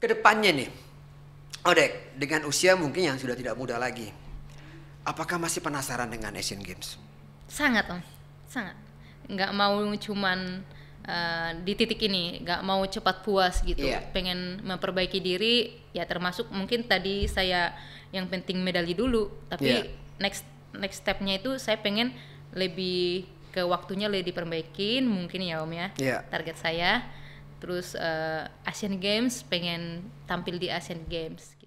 Kedepannya nih, Odek, dengan usia mungkin yang sudah tidak muda lagi, apakah masih penasaran dengan Asian Games? Sangat om, sangat. Nggak mau cuman uh, di titik ini, nggak mau cepat puas gitu. Yeah. Pengen memperbaiki diri, ya termasuk mungkin tadi saya yang penting medali dulu, tapi yeah. next next stepnya itu saya pengen lebih ke waktunya lebih diperbaikin mungkin ya om ya yeah. target saya terus uh, Asian Games pengen tampil di Asian Games